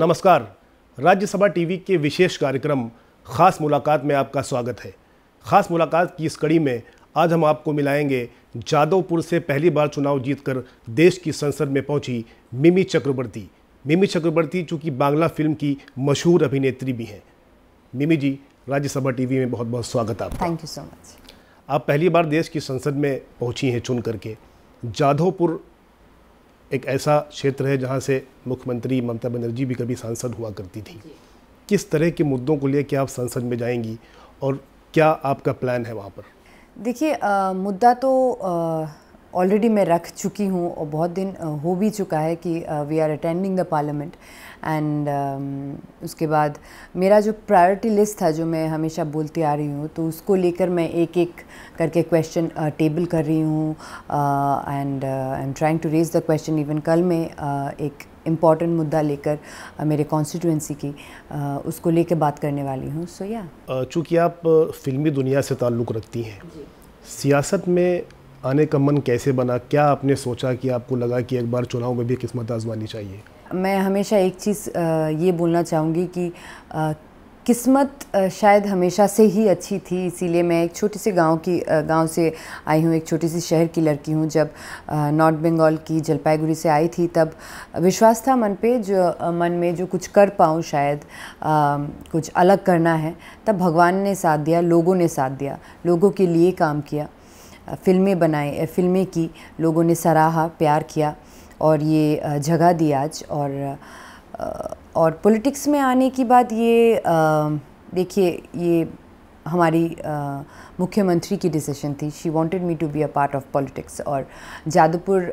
नमस्कार राज्यसभा टीवी के विशेष कार्यक्रम खास मुलाकात में आपका स्वागत है खास मुलाकात की इस कड़ी में आज हम आपको मिलाएंगे जादवपुर से पहली बार चुनाव जीतकर देश की संसद में पहुंची मिमी चक्रवर्ती मिमी चक्रवर्ती चूँकि बांग्ला फिल्म की मशहूर अभिनेत्री भी हैं मिमी जी राज्यसभा टीवी में बहुत बहुत स्वागत आप थैंक यू सो मच आप पहली बार देश की संसद में पहुंची हैं चुन करके जाधवपुर एक ऐसा क्षेत्र है जहाँ से मुख्यमंत्री ममता बनर्जी भी कभी सांसद हुआ करती थी किस तरह के मुद्दों को लेकर आप संसद में जाएंगी और क्या आपका प्लान है वहाँ पर देखिए मुद्दा तो आ, ऑलरेडी मैं रख चुकी हूँ और बहुत दिन हो भी चुका है कि we are attending the parliament and उसके बाद मेरा जो प्रायोरिटी लिस्ट था जो मैं हमेशा बोलती आ रही हूँ तो उसको लेकर मैं एक एक करके क्वेश्चन टेबल कर रही हूँ and I am trying to raise the question even कल मैं uh, एक इम्पॉर्टेंट मुद्दा लेकर मेरे कॉन्स्टिट्यूंसी की उसको लेकर बात करने वाली हूँ सो या चूँकि आप फिल्मी दुनिया से ताल्लुक़ रखती हैं सियासत में आने का मन कैसे बना क्या आपने सोचा कि आपको लगा कि एक बार चुनाव में भी किस्मत आजमानी चाहिए मैं हमेशा एक चीज़ ये बोलना चाहूँगी कि किस्मत शायद हमेशा से ही अच्छी थी इसीलिए मैं एक छोटे से गांव की गांव से आई हूँ एक छोटी सी शहर की लड़की हूँ जब नॉर्थ बंगाल की जलपाईगुड़ी से आई थी तब विश्वास था मन पे जो मन में जो कुछ कर पाऊँ शायद आ, कुछ अलग करना है तब भगवान ने साथ दिया लोगों ने साथ दिया लोगों के लिए काम किया फ़िल्में बनाई फ़िल्में की लोगों ने सराहा प्यार किया और ये जगह दी आज और और पॉलिटिक्स में आने की बात ये देखिए ये हमारी मुख्यमंत्री की डिसीजन थी she wanted me to be a part of politics और जादवपुर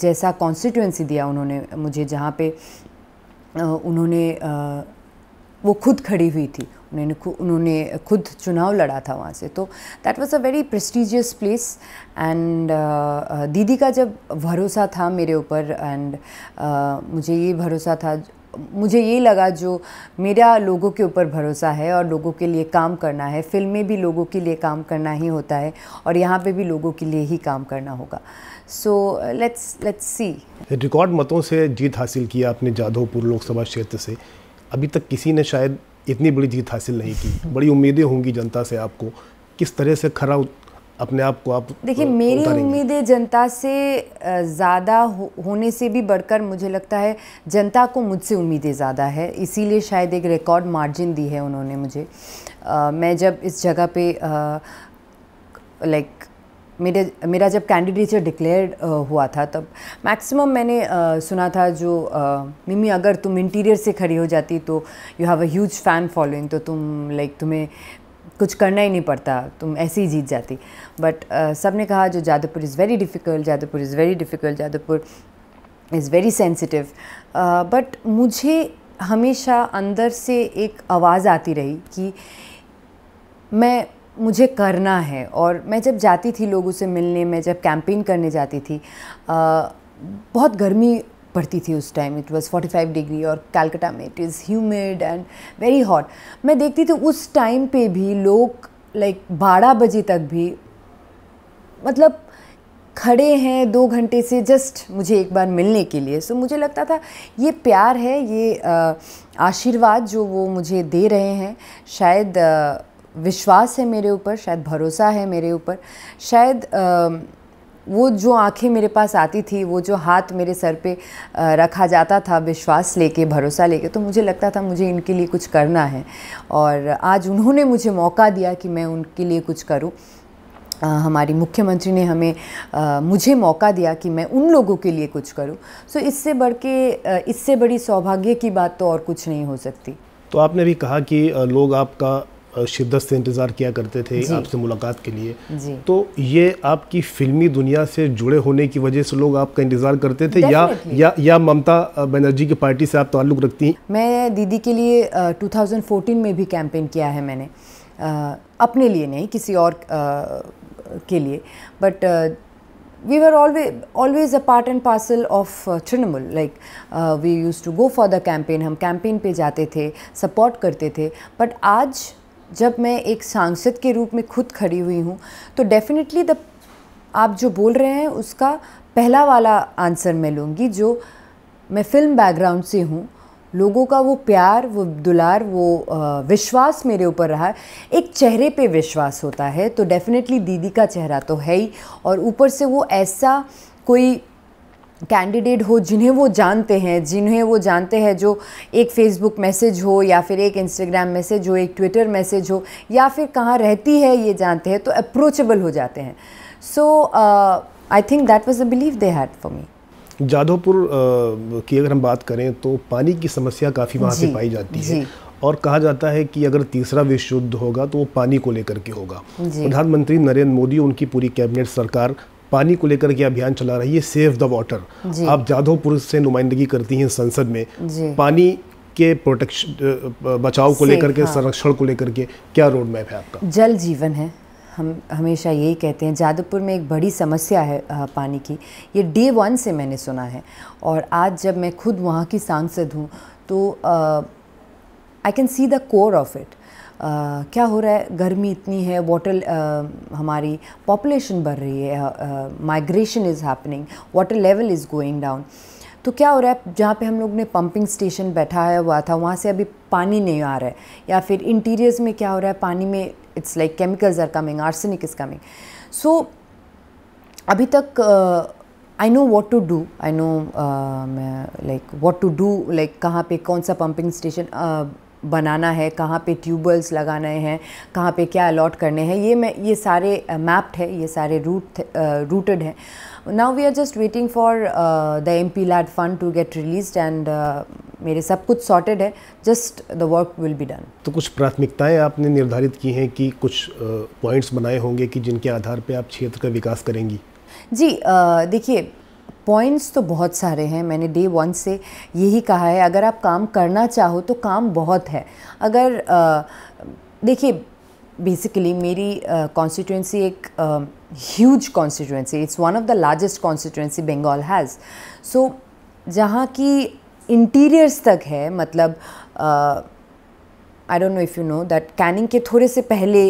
जैसा कॉन्स्टिट्यूएंसी दिया उन्होंने मुझे जहाँ पे उन्होंने वो खुद खड़ी हुई थी उन्होंने उन्होंने खुद चुनाव लड़ा था वहाँ से तो that was a very prestigious place and Didi का जब भरोसा था मेरे ऊपर एंड uh, मुझे ये भरोसा था मुझे ये लगा जो मेरा लोगों के ऊपर भरोसा है और लोगों के लिए काम करना है फिल्म में भी लोगों के लिए काम करना ही होता है और यहाँ पे भी लोगों के लिए ही काम करना होगा so let's let's see record मतों से जीत हासिल किया अपने जाधवपुर लोकसभा क्षेत्र से अभी तक किसी ने शायद इतनी बड़ी जीत हासिल नहीं की बड़ी उम्मीदें होंगी जनता से आपको किस तरह से खरा अपने आप को आप देखिए मेरी उम्मीदें जनता से ज़्यादा हो, होने से भी बढ़कर मुझे लगता है जनता को मुझसे उम्मीदें ज़्यादा है इसीलिए शायद एक रिकॉर्ड मार्जिन दी है उन्होंने मुझे आ, मैं जब इस जगह पे लाइक मेरे मेरा जब कैंडिडेचर डिक्लेयर हुआ था तब मैक्सिमम मैंने आ, सुना था जो आ, मिमी अगर तुम इंटीरियर से खड़ी हो जाती तो you have a huge fan following तो तुम लाइक तुम्हें कुछ करना ही नहीं पड़ता तुम ऐसे ही जीत जाती बट सब ने कहा जो Jadavpur is very difficult Jadavpur is very difficult Jadavpur is very sensitive but मुझे हमेशा अंदर से एक आवाज़ आती रही कि मैं मुझे करना है और मैं जब जाती थी लोगों से मिलने मैं जब कैंपेन करने जाती थी आ, बहुत गर्मी पड़ती थी उस टाइम इट वाज़ 45 डिग्री और कैलकाटा में it is humid and very hot मैं देखती थी उस टाइम पे भी लोग लाइक बारह बजे तक भी मतलब खड़े हैं दो घंटे से जस्ट मुझे एक बार मिलने के लिए सो so, मुझे लगता था ये प्यार है ये आशीर्वाद जो वो मुझे दे रहे हैं शायद आ, विश्वास है मेरे ऊपर शायद भरोसा है मेरे ऊपर शायद वो जो आंखें मेरे पास आती थी वो जो हाथ मेरे सर पे रखा जाता था विश्वास लेके भरोसा लेके तो मुझे लगता था मुझे इनके लिए कुछ करना है और आज उन्होंने मुझे मौका दिया कि मैं उनके लिए कुछ करूं आ, हमारी मुख्यमंत्री ने हमें आ, मुझे मौका दिया कि मैं उन लोगों के लिए कुछ करूं सो इससे बढ़ के इससे बड़ी सौभाग्य की बात तो और कुछ नहीं हो सकती तो आपने भी कहा कि लोग आपका शिद्दत से इंतज़ार किया करते थे आपसे मुलाकात के लिए तो ये आपकी फिल्मी दुनिया से जुड़े होने की वजह से लोग आपका इंतज़ार करते थे या या या ममता बनर्जी की पार्टी से आप ताल्लुक़ रखती हैं मैं दीदी के लिए आ, 2014 में भी कैंपेन किया है मैंने आ, अपने लिए नहीं किसी और आ, के लिए but we are always a part and parcel of Trinamool like we used to go for the go हम कैंपेन पे जाते थे, सपोर्ट करते थे. बट आज जब मैं एक सांसद के रूप में खुद खड़ी हुई हूँ तो डेफिनेटली द आप जो बोल रहे हैं उसका पहला वाला आंसर मैं लूँगी जो मैं फ़िल्म बैकग्राउंड से हूँ लोगों का वो प्यार वो दुलार वो विश्वास मेरे ऊपर रहा है एक चेहरे पे विश्वास होता है तो डेफ़िनेटली दीदी का चेहरा तो है ही और ऊपर से वो ऐसा कोई कैंडिडेट हो जिन्हें वो जानते हैं जिन्हें वो जानते हैं जो एक फ़ेसबुक मैसेज हो या फिर एक इंस्टाग्राम मैसेज हो एक ट्विटर मैसेज हो या फिर कहाँ रहती है ये जानते हैं तो अप्रोचेबल हो जाते हैं so I think that was a believe they had for me Jadavpur uh, की अगर हम बात करें तो पानी की समस्या काफ़ी वहाँ से पाई जाती है और कहा जाता है कि अगर तीसरा विश्व युद्ध होगा तो वो पानी को लेकर के होगा प्रधानमंत्री नरेंद्र मोदी उनकी पूरी कैबिनेट सरकार पानी को लेकर के अभियान चला रही है सेव द वाटर आप जाधवपुर से नुमाइंदगी करती हैं संसद में पानी के प्रोटेक्शन बचाव को लेकर के हाँ। संरक्षण को लेकर के क्या रोड मैप है आपका जल जीवन है हम हमेशा यही कहते हैं जादवपुर में एक बड़ी समस्या है पानी की ये डे वन से मैंने सुना है और आज जब मैं खुद वहाँ की सांसद हूँ तो I can see the core of it क्या हो रहा है गर्मी इतनी है वाटर हमारी पॉपुलेशन बढ़ रही है migration is happening water level is going down तो क्या हो रहा है जहाँ पे हम लोग ने पंपिंग स्टेशन बैठाया हुआ था वहाँ से अभी पानी नहीं आ रहा है या फिर इंटीरियर्स में क्या हो रहा है पानी में it's like chemicals are coming arsenic is coming so अभी तक I know what to do I know like what to do like कहाँ पे कौन सा पंपिंग स्टेशन बनाना है कहाँ पे ट्यूबवेल्स लगाने हैं कहाँ पे क्या अलॉट करने हैं ये मैं ये सारे मैप्ड है ये सारे रूट रूटेड हैं now we are just waiting for the M P lad fund to get release and मेरे सब कुछ सॉर्टेड है just the work will be done तो कुछ प्राथमिकताएं आपने निर्धारित की हैं कि कुछ पॉइंट्स uh, बनाए होंगे कि जिनके आधार पर आप क्षेत्र का विकास करेंगी जी uh, देखिए पॉइंट्स तो बहुत सारे हैं मैंने डे वन से यही कहा है अगर आप काम करना चाहो तो काम बहुत है अगर देखिए बेसिकली मेरी कॉन्स्टिट्यूंसी एक huge constituency it's one of the largest constituency Bengal has so जहाँ की इंटीरियर्स तक है मतलब I don't know if you know that Canning के थोड़े से पहले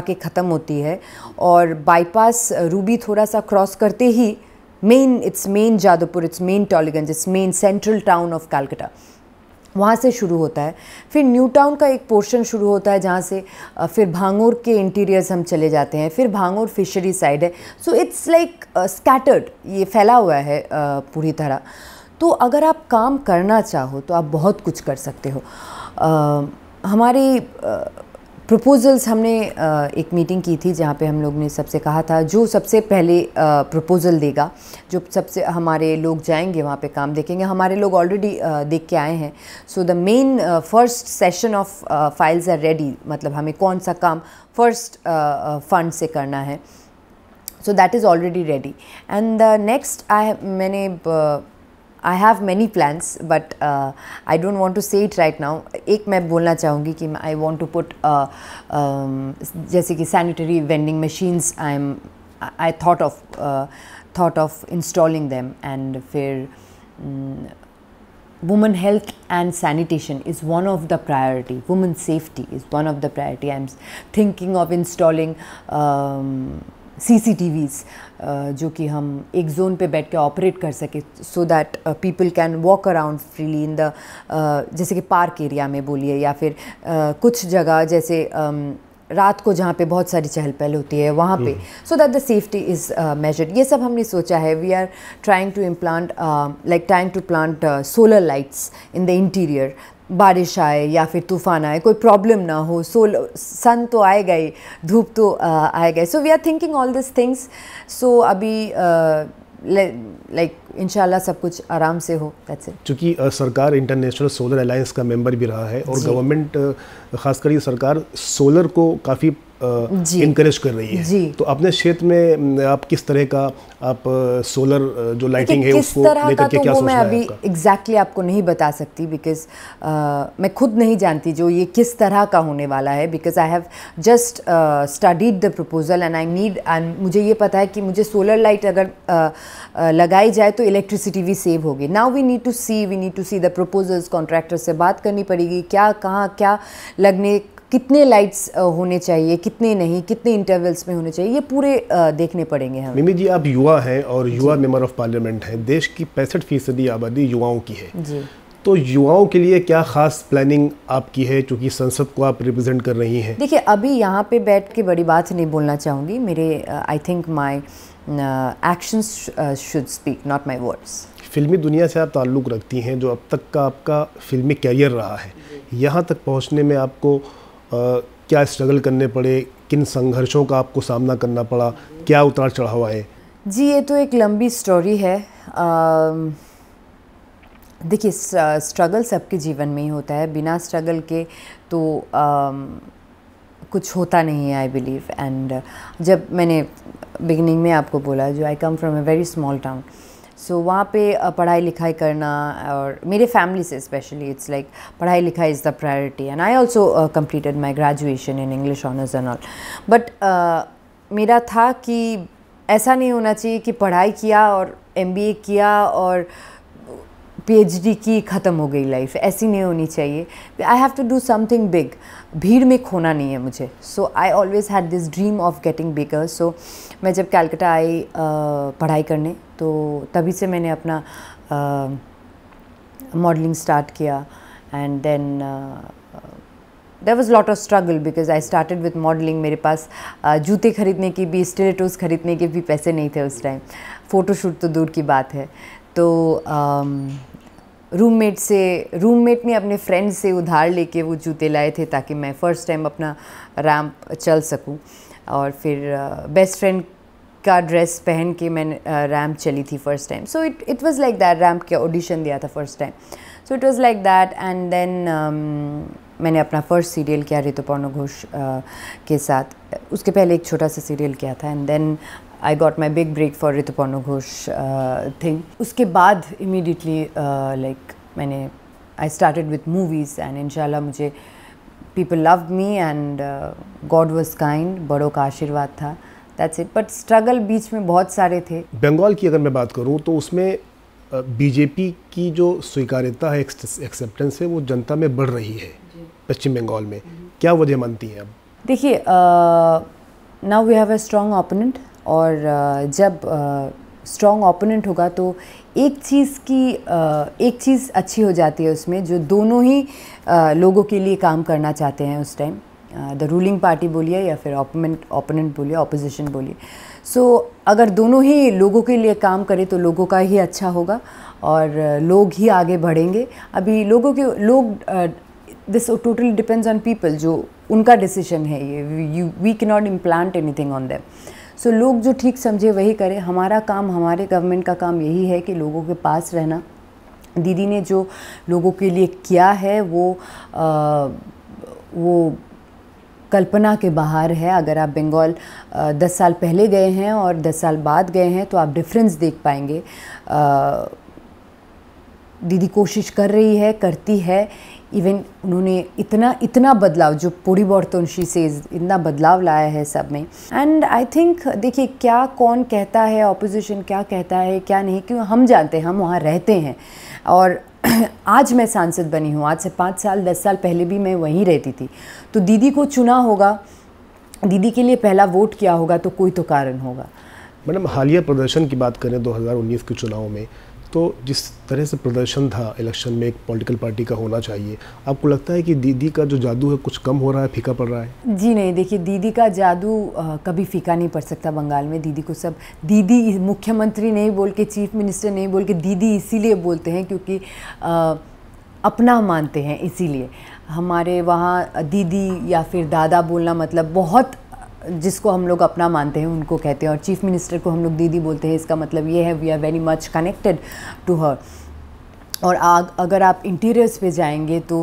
आके ख़त्म होती है और बाईपास रूबी थोड़ा सा क्रॉस करते ही main it's main Jadavpur it's main Tollygunge it's main central town of Calcutta वहाँ से शुरू होता है फिर न्यू टाउन का एक पोर्शन शुरू होता है जहाँ से फिर भांगोर के इंटीरियर्स हम चले जाते हैं फिर भांगोर फिशरी साइड है सो इट्स लाइक स्कैटर्ड ये फैला हुआ है uh, पूरी तरह तो अगर आप काम करना चाहो तो आप बहुत कुछ कर सकते हो uh, हमारी uh, प्रपोजल्स हमने एक मीटिंग की थी जहाँ पे हम लोग ने सबसे कहा था जो सबसे पहले प्रपोज़ल देगा जो सबसे हमारे लोग जाएंगे वहाँ पे काम देखेंगे हमारे लोग ऑलरेडी देख के आए हैं so the main first session of files are ready मतलब हमें कौन सा काम फर्स्ट फंड से करना है so that is already ready and the next I मैंने uh, I have many plans, but uh, I don't want to say it right now. एक मैं बोलना चाहूँगी कि I want to put uh, um, जैसे sanitary vending machines i uh, thought of installing them and फिर um, health and sanitation is one of the priority. Women safety is one of the priority. I'm thinking of installing um, CCTVs जो कि हम एक zone पे बैठ के operate कर सके so that people can walk around freely in the जैसे कि पार्क एरिया में बोलिए या फिर uh, कुछ जगह जैसे um, रात को जहाँ पे बहुत सारी चहल पहल होती है वहाँ पे so that the safety is measured ये सब हमने सोचा है we are trying to implant like trying to plant solar lights in the interior बारिश आए या फिर तूफान आए कोई प्रॉब्लम ना हो सोल सन तो आए गए धूप तो आए गए so we are thinking all this things so अभी लाइक इन सब कुछ आराम से हो दैट्स इट चूँकि सरकार इंटरनेशनल सोलर अलायंस का मेंबर भी रहा है और गवर्नमेंट खासकर ये सरकार सोलर को काफ़ी इंकरेज कर रही है जी तो अपने क्षेत्र में आप किस तरह का आप सोलर जो लाइटिंग है उसको लेकर के तो क्या मैं अभी एग्जैक्टली exactly आपको नहीं बता सकती बिकॉज uh, मैं खुद नहीं जानती जो ये किस तरह का होने वाला है because I have just studied the proposal and I need and मुझे ये पता है कि मुझे सोलर लाइट अगर uh, uh, लगाई जाए तो इलेक्ट्रिसिटी भी सेव होगी now we need to see we need to see the proposals contractor से बात करनी पड़ेगी क्या कहाँ क्या लगने कितने लाइट्स होने चाहिए कितने नहीं कितने इंटरवल्स में होने चाहिए ये पूरे देखने पड़ेंगे हम मिमी जी आप युवा हैं और युवा मेंबर ऑफ पार्लियामेंट हैं देश की पैंसठ फीसदी आबादी युवाओं की है जी तो युवाओं के लिए क्या खास प्लानिंग आपकी है चूँकि संसद को आप रिप्रेजेंट कर रही हैं देखिए अभी यहाँ पे बैठ के बड़ी बात नहीं बोलना चाहूँगी मेरे I think my actions should speak not my words फिल्मी दुनिया से आप ताल्लुक़ रखती हैं जो अब तक का आपका फिल्मी कैरियर रहा है यहाँ तक पहुँचने में आपको आ, uh, क्या स्ट्रगल करने पड़े किन संघर्षों का आपको सामना करना पड़ा क्या उतार चढ़ाव आए जी ये तो एक लंबी स्टोरी है देखिए स्ट्रगल सबके जीवन में ही होता है बिना स्ट्रगल के तो आ, कुछ होता नहीं है आई बिलीव एंड जब मैंने बिगनिंग में आपको बोला जो I come from a very small town so वहाँ पे uh, पढ़ाई लिखाई करना और मेरे फैमिली से स्पेशली इट्स लाइक पढ़ाई लिखाई is the priority and I also completed my graduation in English honours and all but मेरा था कि ऐसा नहीं होना चाहिए कि पढ़ाई किया और एम किया और पीएचडी की ख़त्म हो गई लाइफ ऐसी नहीं होनी चाहिए I have to do something big भीड़ में खोना नहीं है मुझे so I always had this dream of getting bigger so मैं जब कैलकटा आई पढ़ाई करने तो तभी से मैंने अपना मॉडलिंग स्टार्ट किया and then there was lot of struggle because I started with modelling मेरे पास जूते खरीदने की भी स्टेटोज खरीदने के भी पैसे नहीं थे उस टाइम फ़ोटोशूट तो दूर की बात है तो रूममेट से रूममेट ने अपने फ्रेंड से उधार लेके वो जूते लाए थे ताकि मैं फ़र्स्ट टाइम अपना रैम्प चल सकूं और फिर बेस्ट uh, फ्रेंड का ड्रेस पहन के मैंने रैम्प uh, चली थी first time so it it was like that ramp के ऑडिशन दिया था first time so it was like that and then मैंने अपना फर्स्ट सीरियल किया रितुपर्ण घोष uh, के साथ उसके पहले एक छोटा सा सीरियल किया था and then I got my big break for Rituparno Ghosh thing उसके बाद इमीडिएटली लाइक मैंने I started with movies and इनशाला मुझे people love me and God was kind बड़ों का आशीर्वाद था दैट्स इट बट स्ट्रगल बीच में बहुत सारे थे बंगाल की अगर मैं बात करूँ तो उसमें बीजेपी की जो स्वीकार्यता है एक्सेप्टेंस है वो जनता में बढ़ रही है पश्चिम बंगाल में क्या वजह मानती है अब देखिए now we have a strong opponent और जब स्ट्रॉन्ग ओपोनेंट होगा तो एक चीज़ की एक चीज़ अच्छी हो जाती है उसमें जो दोनों ही लोगों के लिए काम करना चाहते हैं उस टाइम द रूलिंग पार्टी बोलिए या फिर ओपोनेंट ओपोनेंट बोलिए ऑपोजिशन बोलिए सो अगर दोनों ही लोगों के लिए काम करें तो लोगों का ही अच्छा होगा और लोग ही आगे बढ़ेंगे अभी लोगों के लोग this totally depends on people जो उनका डिसीजन है ये we can not implant anything on them so लोग जो ठीक समझे वही करें हमारा काम हमारे गवर्नमेंट का काम यही है कि लोगों के पास रहना दीदी ने जो लोगों के लिए किया है वो आ, वो कल्पना के बाहर है अगर आप बंगाल दस साल पहले गए हैं और दस साल बाद गए हैं तो आप डिफरेंस देख पाएंगे आ, दीदी कोशिश कर रही है करती है इवन उन्होंने इतना इतना बदलाव जो पूरी बौरतोंशी से इतना बदलाव लाया है सब में एंड आई थिंक देखिए क्या कौन कहता है ऑपोजिशन क्या कहता है क्या नहीं क्यों हम जानते हैं हम वहाँ रहते हैं और आज मैं सांसद बनी हूँ आज से पाँच साल दस साल पहले भी मैं वहीं रहती थी तो दीदी को चुना होगा दीदी के लिए पहला वोट किया होगा तो कोई तो कारण होगा मैडम हालिया प्रदर्शन की बात करें 2019 के चुनाव में तो जिस तरह से प्रदर्शन था इलेक्शन में एक पॉलिटिकल पार्टी का होना चाहिए आपको लगता है कि दीदी का जो जादू है कुछ कम हो रहा है फीका पड़ रहा है जी नहीं देखिए दीदी का जादू कभी फीका नहीं पड़ सकता बंगाल में दीदी को सब दीदी मुख्यमंत्री नहीं बोल के चीफ मिनिस्टर नहीं बोल के दीदी इसीलिए बोलते हैं क्योंकि आ, अपना मानते हैं इसीलिए हमारे वहाँ दीदी या फिर दादा बोलना मतलब बहुत जिसको हम लोग अपना मानते हैं उनको कहते हैं और चीफ़ मिनिस्टर को हम लोग दीदी बोलते हैं इसका मतलब ये है we are very much connected to her और आग अगर आप इंटीरियर्स पे जाएंगे तो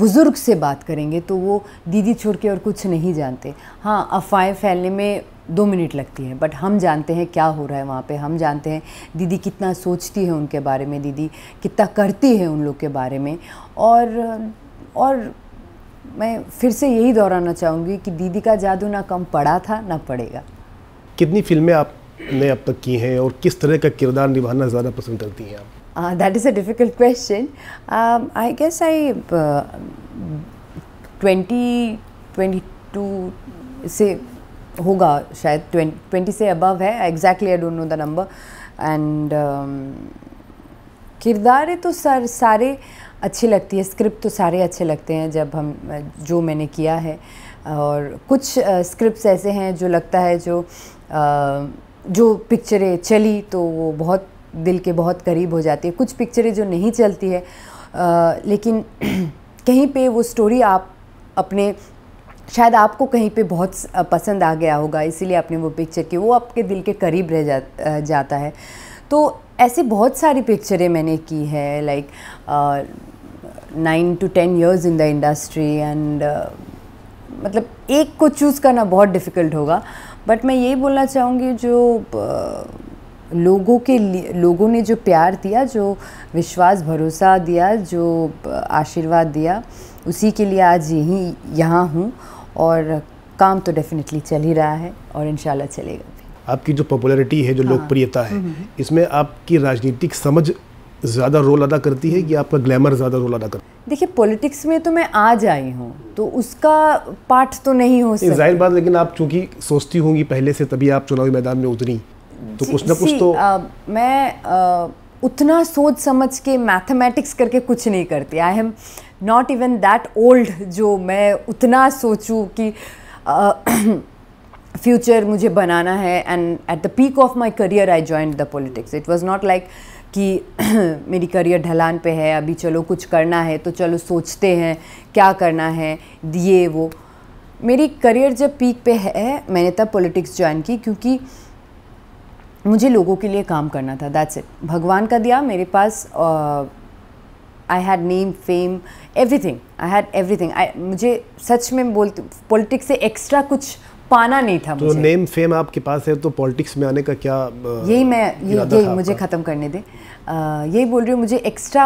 बुज़ुर्ग से बात करेंगे तो वो दीदी छोड़ के और कुछ नहीं जानते हाँ अफवाहें फैलने में दो मिनट लगती है बट हम जानते हैं क्या हो रहा है वहाँ पे हम जानते हैं दीदी कितना सोचती है उनके बारे में दीदी कितना करती है उन लोग के बारे में और और मैं फिर से यही दोहराना चाहूँगी कि दीदी का जादू ना कम पड़ा था ना पड़ेगा कितनी फिल्में आपने अब तक की हैं और किस तरह का किरदार निभाना ज़्यादा पसंद करती हैं आप that is a difficult question I guess I twenty twenty two से होगा शायद ट्वेंटी से अबव है exactly I don't know the number and किरदार तो सर सारे uh, अच्छी लगती है स्क्रिप्ट तो सारे अच्छे लगते हैं जब हम जो मैंने किया है और कुछ स्क्रिप्ट्स ऐसे हैं जो लगता है जो आ, जो पिक्चरें चली तो वो बहुत दिल के बहुत करीब हो जाती है कुछ पिक्चरें जो नहीं चलती है आ, लेकिन कहीं पे वो स्टोरी आप अपने शायद आपको कहीं पे बहुत पसंद आ गया होगा इसीलिए आपने वो पिक्चर की वो आपके दिल के करीब रह जा, जाता है तो ऐसी बहुत सारी पिक्चरें मैंने की है like nine to ten years in the industry and मतलब एक को चूज़ करना बहुत डिफ़िकल्ट होगा बट मैं यही बोलना चाहूँगी जो uh, लोगों के लोगों ने जो प्यार दिया जो विश्वास भरोसा दिया जो uh, आशीर्वाद दिया उसी के लिए आज यहीं यहाँ हूँ और काम तो डेफिनेटली चल ही रहा है और इन चलेगा भी आपकी जो पॉपुलैरिटी है जो हाँ, लोकप्रियता है हम्म, हम्म, हम्म। इसमें आपकी राजनीतिक समझ ज़्यादा रोल अदा करती है कि आपका ग्लैमर ज़्यादा रोल अदा करता है देखिए पॉलिटिक्स में तो मैं आज आई हूँ तो उसका पार्ट तो नहीं हो सकता जाहिर बात लेकिन आप चूँकि सोचती होंगी पहले से तभी आप चुनावी मैदान में उतरी तो कुछ ना कुछ तो आ, मैं आ, उतना सोच समझ के मैथमेटिक्स करके कुछ नहीं करती I am not even that old जो मैं उतना सोचूं कि फ्यूचर मुझे बनाना है and at the peak of my career I join the politics it was not like कि मेरी करियर ढलान पे है अभी चलो कुछ करना है तो चलो सोचते हैं क्या करना है ये वो मेरी करियर जब पीक पे है मैंने तब पॉलिटिक्स ज्वाइन की क्योंकि मुझे लोगों के लिए काम करना था दैट्स इट भगवान का दिया मेरे पास I had name fame everything I had everything मुझे सच में बोलती पॉलिटिक्स से एक्स्ट्रा कुछ पाना नहीं था तो नेम फेम आपके पास है तो पॉलिटिक्स में आने का क्या यही मैं ये यही मुझे ख़त्म करने दें यही बोल रही हूँ मुझे extra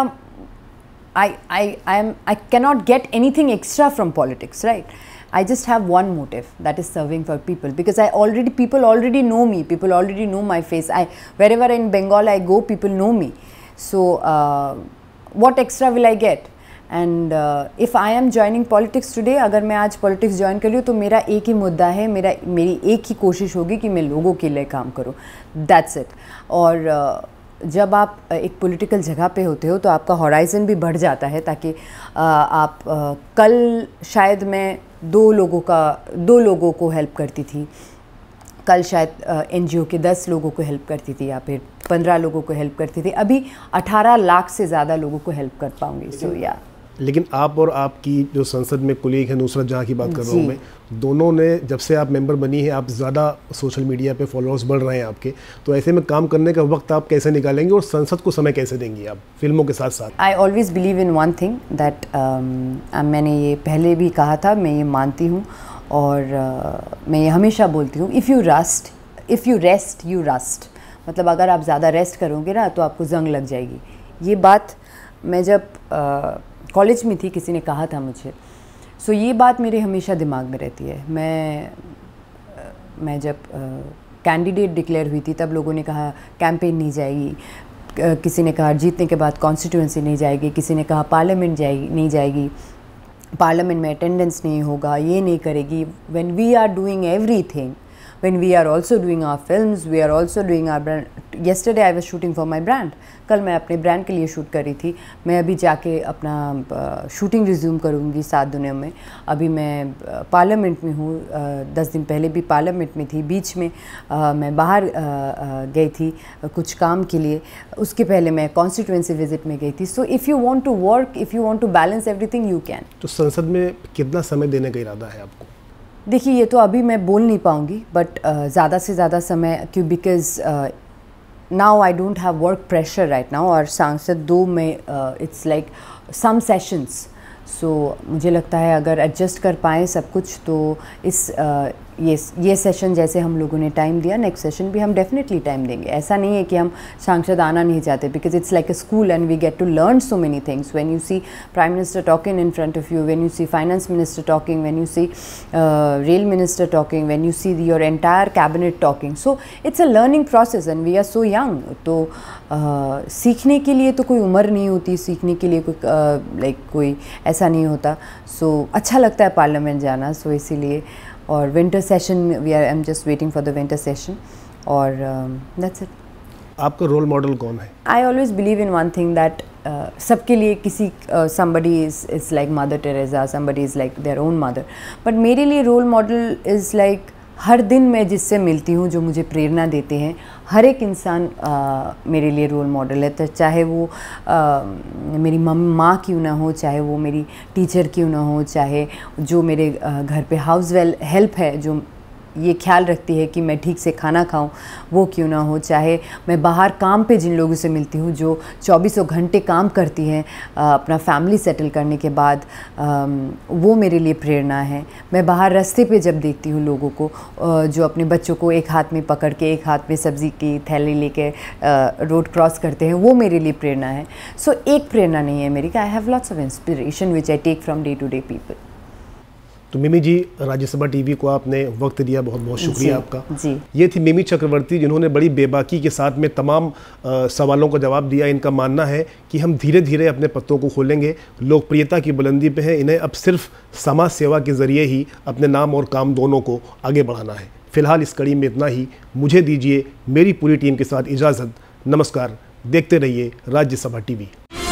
I I I am I cannot get any thing extra from politics right I just have one motive that is serving for people because I already people already know me people already know my face I wherever in Bengal I go people know me so uh, what extra will I get and if I am joining politics today अगर मैं आज politics join कर लूँ तो मेरा एक ही मुद्दा है मेरा मेरी एक ही कोशिश होगी कि मैं लोगों के लिए काम करूँ दैट्स इट और uh, जब आप uh, एक पॉलिटिकल जगह पे होते हो तो आपका हॉराइज़न भी बढ़ जाता है ताकि uh, आप uh, कल शायद मैं दो लोगों का दो लोगों को हेल्प करती थी कल शायद एन के दस लोगों को हेल्प करती थी या फिर पंद्रह लोगों को हेल्प करती थी अभी अठारह लाख से ज़्यादा लोगों को हेल्प कर पाऊँगी सो या लेकिन आप और आपकी जो संसद में कुलीग है नुसरत जहाँ की बात कर रहा हूँ मैं दोनों ने जब से आप मेंबर बनी है आप ज़्यादा सोशल मीडिया पे फॉलोअर्स बढ़ रहे हैं आपके तो ऐसे में काम करने का वक्त आप कैसे निकालेंगे और संसद को समय कैसे देंगी आप फिल्मों के साथ साथ I always believe in one thing that मैंने ये पहले भी कहा था मैं ये मानती हूँ और uh, मैं ये हमेशा बोलती हूँ if you rust if you rest you rust मतलब अगर आप ज़्यादा रेस्ट करोगे ना तो आपको जंग लग जाएगी ये बात मैं जब uh, कॉलेज में थी किसी ने कहा था मुझे सो so, ये बात मेरे हमेशा दिमाग में रहती है मैं मैं जब कैंडिडेट डिक्लेयर हुई थी तब लोगों ने कहा कैंपेन नहीं जाएगी किसी ने कहा जीतने के बाद कॉन्स्टिट्यूंसी नहीं जाएगी किसी ने कहा पार्लियामेंट जाएगी नहीं जाएगी पार्लियामेंट में अटेंडेंस नहीं होगा ये नहीं करेगी when we are doing everything when we are also doing our films we are also doing our brand yesterday I was shooting for my brand कल मैं अपने ब्रांड के लिए शूट कर रही थी मैं अभी जाके अपना शूटिंग रिज्यूम करूँगी सात दिनों में अभी मैं पार्लियामेंट में हूँ दस दिन पहले भी पार्लियामेंट में थी बीच में आ, मैं बाहर गई थी कुछ काम के लिए उसके पहले मैं कॉन्स्टिट्यूंसी विजिट में गई थी so if you want to work if you want to balance everything you can तो संसद में कितना समय देने का इरादा है आपको देखिए ये तो अभी मैं बोल नहीं पाऊँगी बट uh, ज़्यादा से ज़्यादा समय क्यों because now I don't have work pressure right now और सांसद दो में it's like some sessions so मुझे लगता है अगर एडजस्ट कर पाएँ सब कुछ तो इस uh, ये ये सेशन जैसे हम लोगों ने टाइम दिया नेक्स्ट सेशन भी हम डेफिनेटली टाइम देंगे ऐसा नहीं है कि हम सांसद आना नहीं चाहते because it's like a school and we get to learn so many things when you see prime minister talking in front of you when you see finance minister talking when you see rail minister talking when you see your entire cabinet talking so it's a learning process and we are so young तो uh, सीखने के लिए तो कोई उम्र नहीं होती सीखने के लिए कोई लाइक uh, कोई ऐसा नहीं होता सो so, अच्छा लगता है पार्लियामेंट जाना सो so, इसीलिए और winter session we are I am just waiting for the winter session और दैट्स um, इट आपका रोल मॉडल कौन है I always believe in one thing that सबके लिए किसी somebody is is like Mother Teresa somebody is like their own mother but मेरे लिए role model is like हर दिन मैं जिससे मिलती हूँ जो मुझे प्रेरणा देते हैं हर एक इंसान मेरे लिए रोल मॉडल है तो चाहे वो आ, मेरी मम माँ क्यों ना हो चाहे वो मेरी टीचर क्यों ना हो चाहे जो मेरे घर पे हाउस वेल हेल्प है जो ये ख्याल रखती है कि मैं ठीक से खाना खाऊं वो क्यों ना हो चाहे मैं बाहर काम पे जिन लोगों से मिलती हूँ जो चौबीसों घंटे काम करती हैं अपना फैमिली सेटल करने के बाद वो मेरे लिए प्रेरणा है मैं बाहर रास्ते पे जब देखती हूँ लोगों को जो अपने बच्चों को एक हाथ में पकड़ के एक हाथ में सब्ज़ी की थैली लेके रोड क्रॉस करते हैं वो मेरे लिए प्रेरणा है सो so, एक प्रेरणा नहीं है मेरी I have lots of inspiration which I take from day to day people तो मिमी जी राज्यसभा टीवी को आपने वक्त दिया बहुत बहुत शुक्रिया आपका जी ये थी मिमी चक्रवर्ती जिन्होंने बड़ी बेबाकी के साथ में तमाम आ, सवालों का जवाब दिया इनका मानना है कि हम धीरे धीरे अपने पत्तों को खोलेंगे लोकप्रियता की बुलंदी पे हैं इन्हें अब सिर्फ समाज सेवा के ज़रिए ही अपने नाम और काम दोनों को आगे बढ़ाना है फिलहाल इस कड़ी में इतना ही मुझे दीजिए मेरी पूरी टीम के साथ इजाज़त नमस्कार देखते रहिए राज्यसभा टी